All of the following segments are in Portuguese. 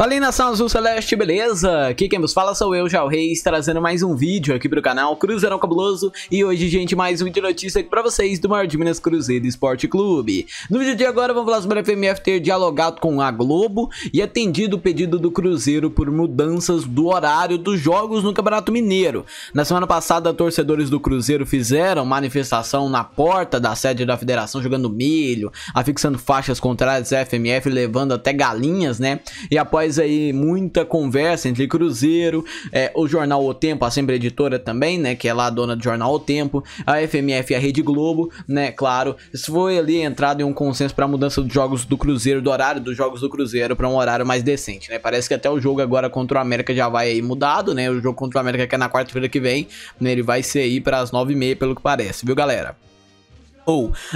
Fala aí nação azul celeste, beleza? Aqui quem vos fala sou eu, Jal Reis, trazendo mais um vídeo aqui pro canal Cruzeirão Cabuloso E hoje, gente, mais um vídeo de notícia aqui pra vocês do maior de Minas Cruzeiro Esporte Clube No vídeo de agora vamos falar sobre a FMF ter dialogado com a Globo E atendido o pedido do Cruzeiro por mudanças do horário dos jogos no Campeonato Mineiro Na semana passada, torcedores do Cruzeiro fizeram manifestação na porta da sede da federação Jogando milho, afixando faixas contrárias à FMF, levando até galinhas, né? E após traz aí muita conversa entre Cruzeiro, é, o jornal O Tempo, a sempre editora também, né, que é lá dona do jornal O Tempo, a FMF e a Rede Globo, né, claro, foi ali entrado em um consenso para a mudança dos jogos do Cruzeiro, do horário dos jogos do Cruzeiro para um horário mais decente, né? Parece que até o jogo agora contra o América já vai aí mudado, né? O jogo contra o América que é na quarta-feira que vem, né, ele vai ser aí para as nove e meia, pelo que parece, viu, galera?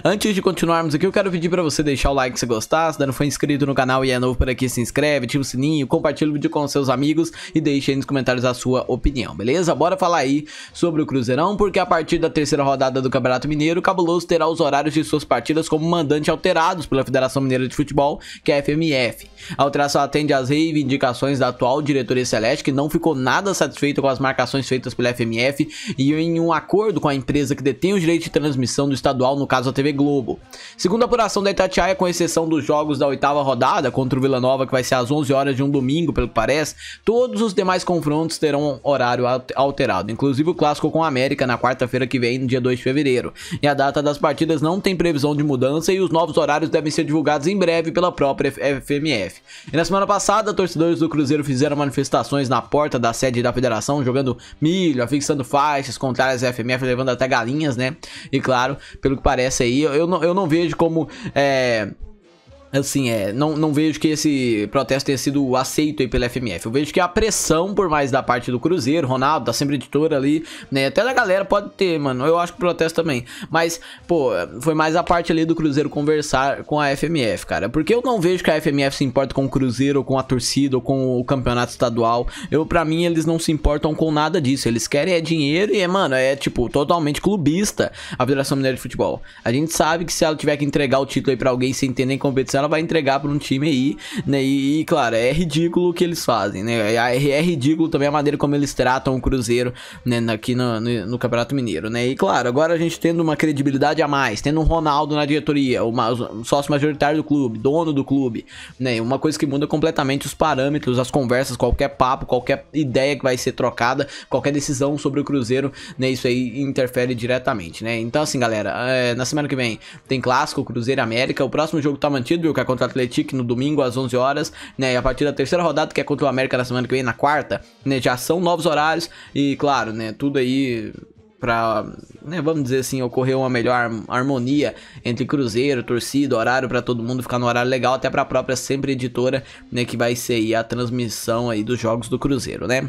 Antes de continuarmos aqui, eu quero pedir para você deixar o like se gostar, se ainda não for inscrito no canal e é novo por aqui, se inscreve, ativa o sininho, compartilha o vídeo com seus amigos e deixe aí nos comentários a sua opinião, beleza? Bora falar aí sobre o Cruzeirão, porque a partir da terceira rodada do Campeonato Mineiro, o Cabuloso terá os horários de suas partidas como mandante alterados pela Federação Mineira de Futebol, que é a FMF. A alteração atende às reivindicações da atual diretoria Celeste, que não ficou nada satisfeita com as marcações feitas pela FMF e em um acordo com a empresa que detém o direito de transmissão do estadual no no caso a TV Globo. Segundo a apuração da Itatiaia, com exceção dos jogos da oitava rodada contra o Vila Nova, que vai ser às 11 horas de um domingo, pelo que parece, todos os demais confrontos terão horário alterado, inclusive o clássico com a América na quarta-feira que vem, no dia 2 de fevereiro. E a data das partidas não tem previsão de mudança e os novos horários devem ser divulgados em breve pela própria FMF. E na semana passada, torcedores do Cruzeiro fizeram manifestações na porta da sede da federação, jogando milho, afixando faixas contrárias à FMF, levando até galinhas, né? E claro, pelo que parece aí. Eu, eu, não, eu não vejo como é, assim, é, não, não vejo que esse protesto tenha sido aceito aí pela FMF. Eu vejo que a pressão, por mais da parte do Cruzeiro, Ronaldo, tá sempre Editora ali, né? Até da galera pode ter, mano. Eu acho que protesto também. Mas, pô, foi mais a parte ali do Cruzeiro conversar com a FMF, cara. Porque eu não vejo que a FMF se importa com o Cruzeiro, ou com a torcida, ou com o campeonato estadual. Eu, para mim, eles não se importam com nada disso. Eles querem é dinheiro e, mano, é, tipo, totalmente clubista a Federação Mineira de Futebol. A gente sabe que se ela tiver que entregar o título aí pra alguém sem ter nem competição, ela vai entregar pra um time aí, né? E, e claro, é ridículo o que eles fazem, né? É, é, é, ridículo também a maneira como eles tratam o Cruzeiro, né? Aqui no, no, no, Campeonato Mineiro, né? E claro, agora a gente tendo uma credibilidade a mais, tendo um Ronaldo na diretoria, o sócio majoritário do clube, dono do clube, né? Uma coisa que muda completamente os parâmetros, as conversas, qualquer papo, qualquer ideia que vai ser trocada, qualquer decisão sobre o Cruzeiro, né? Isso aí interfere diretamente, né? Então, assim, galera, é, na semana que vem tem clássico, Cruzeiro América. O próximo jogo tá mantido, que é contra o Atlético no domingo às 11 horas, né? E a partir da terceira rodada, que é contra o América na semana que vem, na quarta, né? Já são novos horários e, claro, né? Tudo aí para, né, vamos dizer assim, ocorrer uma melhor harmonia entre cruzeiro, torcida, horário para todo mundo ficar no horário legal, até para a própria sempre editora, né, que vai ser a transmissão aí dos jogos do Cruzeiro, né?